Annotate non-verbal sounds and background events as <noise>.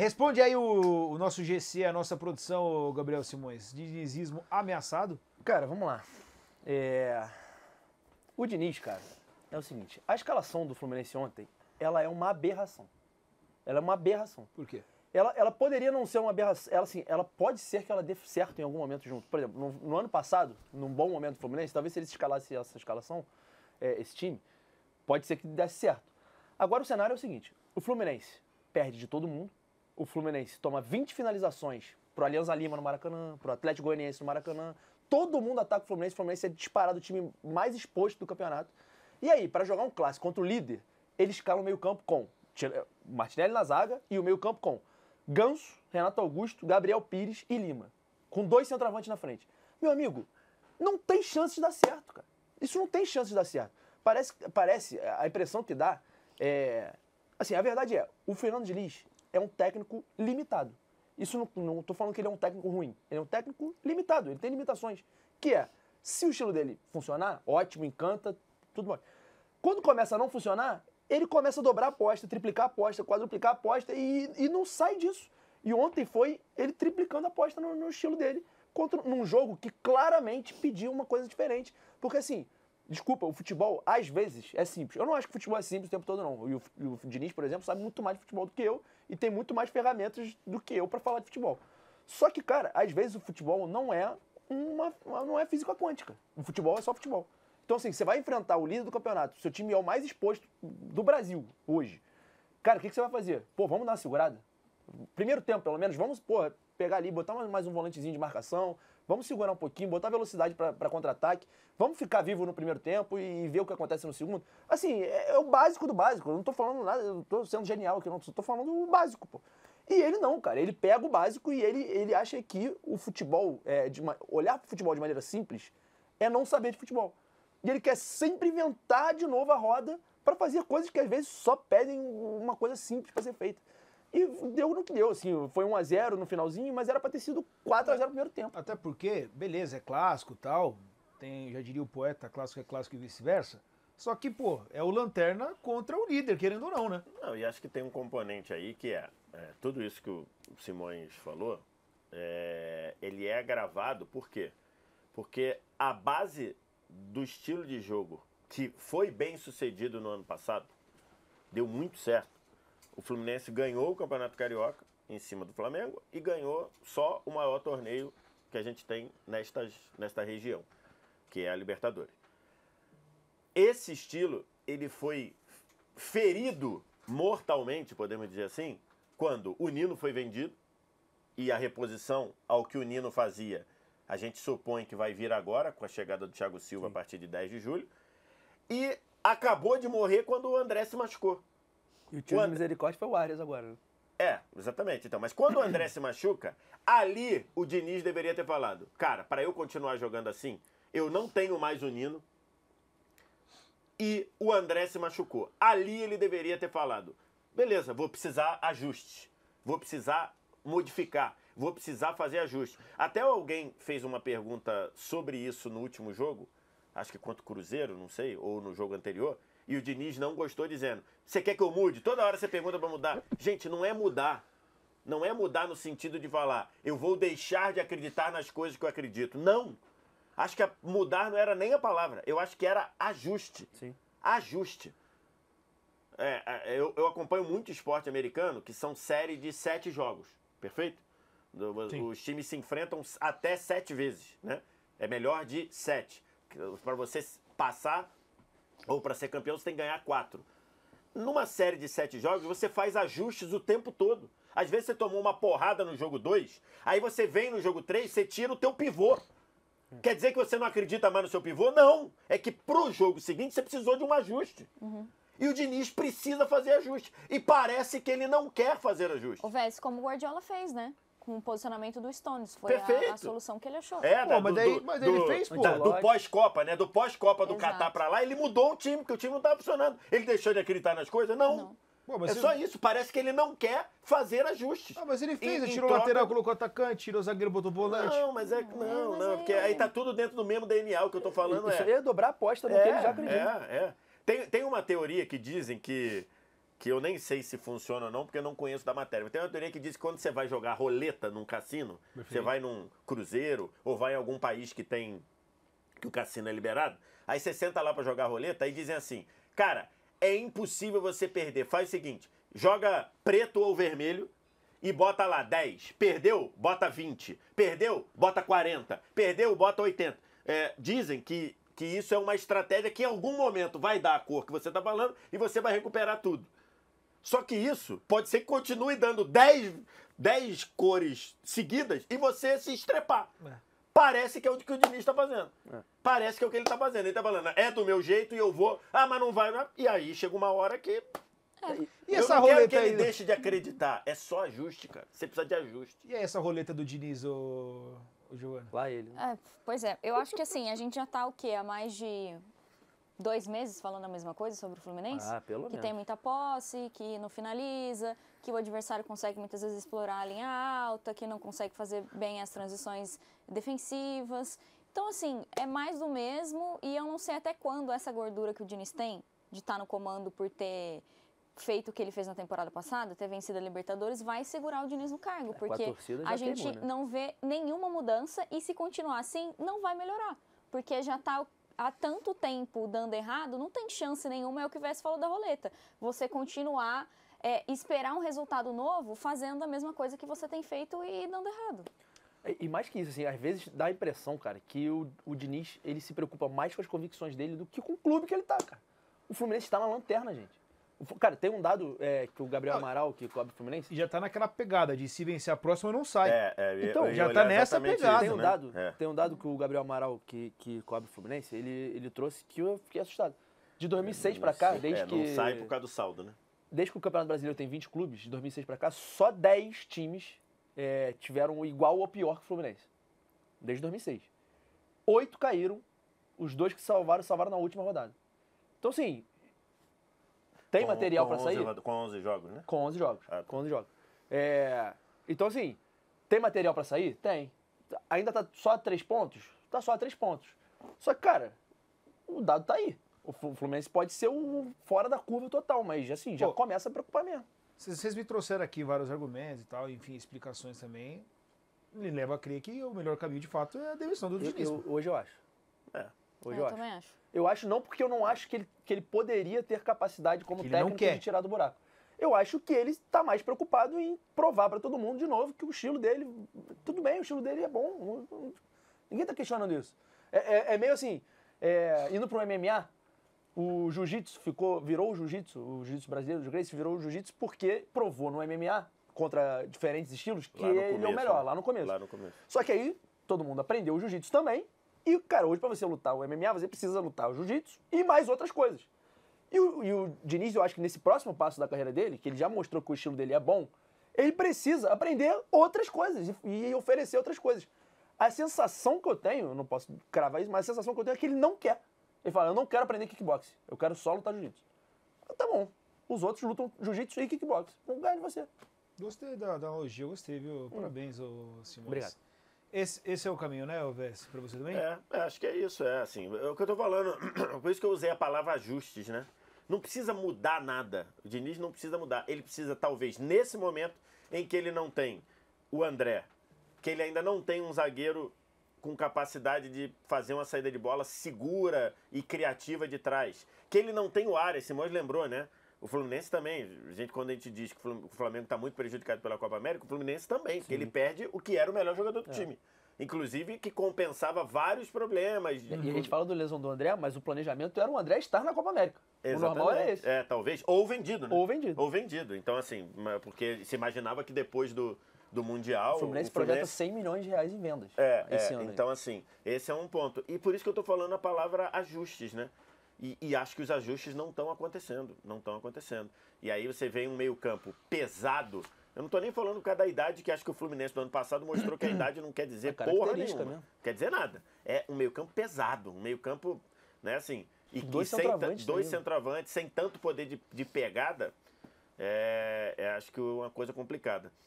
responde aí o, o, nosso GC, a nossa produção, Gabriel Simões. Dinizismo ameaçado? Cara, vamos lá. É... O Diniz, cara, é o seguinte. A escalação do Fluminense ontem, ela é uma aberração. Ela é uma aberração. Por quê? Ela, ela poderia não ser uma aberração. Ela, assim, ela pode ser que ela dê certo em algum momento junto. Por exemplo, no, no ano passado, num bom momento do Fluminense, talvez se ele escalasse essa escalação, é, esse time, pode ser que desse certo. Agora o cenário é o seguinte: o Fluminense perde de todo mundo, o Fluminense toma 20 finalizações pro Alianza Lima no Maracanã, pro Atlético Goianiense no Maracanã. Todo mundo ataca o Fluminense, o Fluminense é disparado o time mais exposto do campeonato. E aí, para jogar um clássico contra o líder, eles escalam o meio-campo com eh, Martinelli na zaga e o meio-campo com Ganso, Renato Augusto, Gabriel Pires e Lima. Com dois centroavantes na frente. Meu amigo, não tem chance de dar certo, cara. Isso não tem chance de dar certo. Parece, parece a impressão que dá é. Assim, a verdade é, o Fernando de Lis é um técnico limitado. Isso não estou falando que ele é um técnico ruim. Ele é um técnico limitado, ele tem limitações. Que é, se o estilo dele funcionar, ótimo, encanta, tudo bom. Quando começa a não funcionar, ele começa a dobrar a aposta, triplicar a aposta, quadruplicar a aposta e, e não sai disso. E ontem foi ele triplicando a aposta no, no estilo dele, contra, num jogo que claramente pediu uma coisa diferente. Porque assim, Desculpa, o futebol, às vezes, é simples. Eu não acho que o futebol é simples o tempo todo, não. E o, e o Diniz, por exemplo, sabe muito mais de futebol do que eu e tem muito mais ferramentas do que eu para falar de futebol. Só que, cara, às vezes o futebol não é uma, uma não é física quântica. O futebol é só futebol. Então, assim, você vai enfrentar o líder do campeonato, seu time é o mais exposto do Brasil hoje. Cara, o que, que você vai fazer? Pô, vamos dar uma segurada? Primeiro tempo, pelo menos, vamos, pô pegar ali, botar mais um volantezinho de marcação, Vamos segurar um pouquinho, botar velocidade para contra-ataque. Vamos ficar vivo no primeiro tempo e, e, ver o que acontece no segundo. Assim, é, é o básico do básico. Eu não tô falando nada, eu tô sendo genial aqui, eu não. Eu tô falando o básico, pô. E ele não, cara. Ele pega o básico e ele, ele acha que o futebol, é, de uma, olhar pro futebol de maneira simples, é não saber de futebol. E ele quer sempre inventar de novo a roda para fazer coisas que às vezes só pedem uma coisa simples para ser feita. E deu no que deu, assim, foi 1 a 0 no finalzinho, mas era para ter sido 4 a 0 no primeiro tempo. Até porque, beleza, é clássico, tal, tem, já diria o poeta, clássico é clássico e vice-versa. Só que, pô, é o lanterna contra o líder, querendo ou não, né? Não, e acho que tem um componente aí que é, é tudo isso que o Simões falou, é, ele é agravado por quê? Porque a base do estilo de jogo que foi bem sucedido no ano passado deu muito certo o Fluminense ganhou o Campeonato Carioca em cima do Flamengo e ganhou só o maior torneio que a gente tem nestas, nesta região, que é a Libertadores. Esse estilo, ele foi ferido mortalmente, podemos dizer assim, quando o Nino foi vendido e a reposição ao que o Nino fazia, a gente supõe que vai vir agora com a chegada do Thiago Silva Sim. a partir de 10 de julho. E acabou de morrer quando o André se machucou. E o time quando... de misericórdia foi o Arias agora, né? É, exatamente. Então, mas quando o André se machuca, ali o Diniz deveria ter falado: "Cara, para eu continuar jogando assim, eu não tenho mais o Nino". E o André se machucou. Ali ele deveria ter falado: "Beleza, vou precisar ajuste. Vou precisar modificar, vou precisar fazer ajuste". Até alguém fez uma pergunta sobre isso no último jogo acho que contra o Cruzeiro, não sei, ou no jogo anterior, e o Diniz não gostou, dizendo: Você quer que eu mude? Toda hora você pergunta para mudar. Gente, não é mudar. Não é mudar no sentido de falar, eu vou deixar de acreditar nas coisas que eu acredito. Não. Acho que mudar não era nem a palavra. Eu acho que era ajuste. Sim. Ajuste. É, é eu, eu, acompanho muito esporte americano, que são série de sete jogos, perfeito? Sim. Os times se enfrentam até sete vezes, né? É melhor de sete para você passar ou para ser campeão, você tem que ganhar quatro. Numa série de sete jogos, você faz ajustes o tempo todo. Às vezes você tomou uma porrada no jogo 2, aí você vem no jogo 3, você tira o teu pivô. É. Quer dizer que você não acredita mais no seu pivô? Não. É que pro jogo seguinte você precisou de um ajuste. Uhum. E o Diniz precisa fazer ajuste. E parece que ele não quer fazer ajuste. O Vélez, como o Guardiola fez, né? com o posicionamento do Stones. Foi a, a, solução que ele achou. É, pô, né, mas, do, daí, mas do, ele fez, pô. Da, do pós-Copa, né? Do pós-Copa do Catar pra lá, ele mudou o time, porque o time não tava funcionando. Ele deixou de acreditar nas coisas? Não. não. Pô, é só isso, parece que ele não quer fazer ajustes. Ah, mas ele fez, ele tirou o lateral, colocou atacante, tirou o zagueiro, botou o volante. Não, mas é que não, não, é porque aí tá tudo dentro do mesmo DNA, o que eu tô falando isso é. Isso aí é dobrar a aposta no que ele já é, acredita. É, é. Tem, tem uma teoria que dizem que que eu nem sei se funciona ou não, porque eu não conheço da matéria. Mas tem uma teoria que diz que quando você vai jogar roleta num cassino, você vai num cruzeiro ou vai em algum país que tem que o cassino é liberado, aí você senta lá para jogar roleta e dizem assim: "Cara, é impossível você perder. Faz o seguinte, joga preto ou vermelho e bota lá 10. Perdeu, bota 20. Perdeu, bota 40. Perdeu, bota 80." É, dizem que que isso é uma estratégia que em algum momento vai dar a cor que você está falando e você vai recuperar tudo. Só que isso pode ser que continue dando 10, 10 cores seguidas e você se estrepar. É. Parece que é o que o Diniz está fazendo. É. Parece que é o que ele está fazendo. Ele está falando, é do meu jeito e eu vou. Ah, mas não vai. E aí chega uma hora que. É. E essa eu não quero que ele aí... deixe de acreditar. É só ajuste, cara. Você precisa de ajuste. E é essa roleta do Diniz, o, o Joana? Lá ele. Né? É, pois é. Eu acho que assim, a gente já está o quê? Há mais de dois meses falando a mesma coisa sobre o Fluminense? Ah, pelo que menos. tem muita posse, que não finaliza, que o adversário consegue muitas vezes explorar a linha alta, que não consegue fazer bem as transições defensivas. Então, assim, é mais do mesmo e eu não sei até quando essa gordura que o Diniz tem de estar tá no comando por ter feito o que ele fez na temporada passada, ter vencido a Libertadores, vai segurar o Diniz no cargo, é, porque a, a gente né? não vê nenhuma mudança e se continuar assim, não vai melhorar, porque já está há tanto tempo dando errado, não tem chance nenhuma, é o que o Vess falou da roleta. Você continuar, é, esperar um resultado novo fazendo a mesma coisa que você tem feito e dando errado. É, e mais que isso, assim, às vezes dá a impressão, cara, que o, o Diniz ele se preocupa mais com as convicções dele do que com o clube que ele tá, cara. O Fluminense está na lanterna, gente. Cara, tem um dado é, que o Gabriel Amaral, que cobre o Fluminense. já tá naquela pegada de se vencer a próxima, não sai. É, é, então, já tá nessa pegada. Isso, tem, um né? dado, é. tem um dado que o Gabriel Amaral, que, que cobre o Fluminense, ele, ele trouxe que eu fiquei assustado. De 2006 é, para cá, desde é, que. Não sai por causa do saldo, né? Desde que o Campeonato Brasileiro tem 20 clubes, de 2006 para cá, só 10 times é, tiveram igual ou pior que o Fluminense. Desde 2006. Oito caíram, os dois que salvaram, salvaram na última rodada. Então, assim, tem com, material para sair? Com 11 jogos, né? Com 11 jogos. Ah, tá. Com 11 jogos. É, então, assim, tem material para sair? Tem. Ainda tá só a 3 pontos? Tá só a 3 pontos. Só que, cara, o dado tá aí. O Fluminense pode ser o fora da curva total, mas, assim, já Pô, começa a preocupar mesmo. Vocês me trouxeram aqui vários argumentos e tal, enfim, explicações também. Me leva a crer que o melhor caminho, de fato, é a demissão do eu, Diniz. hoje eu acho. É. É, eu também acho. Eu acho não porque eu não acho que ele, que ele poderia ter capacidade como que técnico de tirar do buraco. Eu acho que ele está mais preocupado em provar para todo mundo de novo que o estilo dele. Tudo bem, o estilo dele é bom. Ninguém está questionando isso. É, é, é meio assim: é, indo para o MMA, o jiu-jitsu ficou, virou o jiu-jitsu, o jiu-jitsu brasileiro, o Grace virou o jiu-jitsu porque provou no MMA, contra diferentes estilos, que começo, ele é o melhor, né? lá no começo. Lá no começo. Só que aí todo mundo aprendeu o jiu-jitsu também e, cara, hoje para você lutar o MMA, você precisa lutar o jiu-jitsu e mais outras coisas. E o, e o Diniz, eu acho que nesse próximo passo da carreira dele, que ele já mostrou que o estilo dele é bom, ele precisa aprender outras coisas e, oferecer outras coisas. A sensação que eu tenho, eu não posso cravar isso, mas a sensação que eu tenho é que ele não quer. Ele fala, eu não quero aprender kickboxing eu quero só lutar jiu-jitsu. Ah, tá bom, os outros lutam jiu-jitsu e kickboxing não ganha de você. Gostei da, da analogia, gostei, viu? Hum. Parabéns, hum. ô Simões. Obrigado. Esse, esse é o caminho, né, Alves, para você também? É, é, acho que é isso, é assim. É o que eu estou falando, <clears throat> por isso que eu usei a palavra ajustes, né? Não precisa mudar nada. O Diniz não precisa mudar. Ele precisa, talvez, nesse momento em que ele não tem o André, que ele ainda não tem um zagueiro com capacidade de fazer uma saída de bola segura e criativa de trás. Que ele não tem o Arias, Simões lembrou, né? O Fluminense também, a gente, quando a gente diz que o Flamengo está muito prejudicado pela Copa América, o Fluminense também, Sim. ele perde o que era o melhor jogador do é. time. Inclusive que compensava vários problemas. E, e a gente fala do lesão do André, mas o planejamento era o André estar na Copa América. Exatamente. O normal é esse. É, talvez. Ou vendido, né? Ou vendido. Ou vendido. Então, assim, porque se imaginava que depois do, do Mundial. O Fluminense, o Fluminense projeta 100 milhões de reais em vendas é, esse é, ano. Então, aí. assim, esse é um ponto. E por isso que eu estou falando a palavra ajustes, né? E, e, acho que os ajustes não estão acontecendo, não estão acontecendo. E aí você vê um meio campo pesado. Eu não estou nem falando por causa da idade, que acho que o Fluminense do ano passado mostrou que a idade não quer dizer porra nenhuma. não Quer dizer nada. É um meio campo pesado, um meio campo, né, assim... E, dois e sem, centroavantes dois centroavantes, sem tanto poder de, de pegada, é, é, acho que é uma coisa complicada.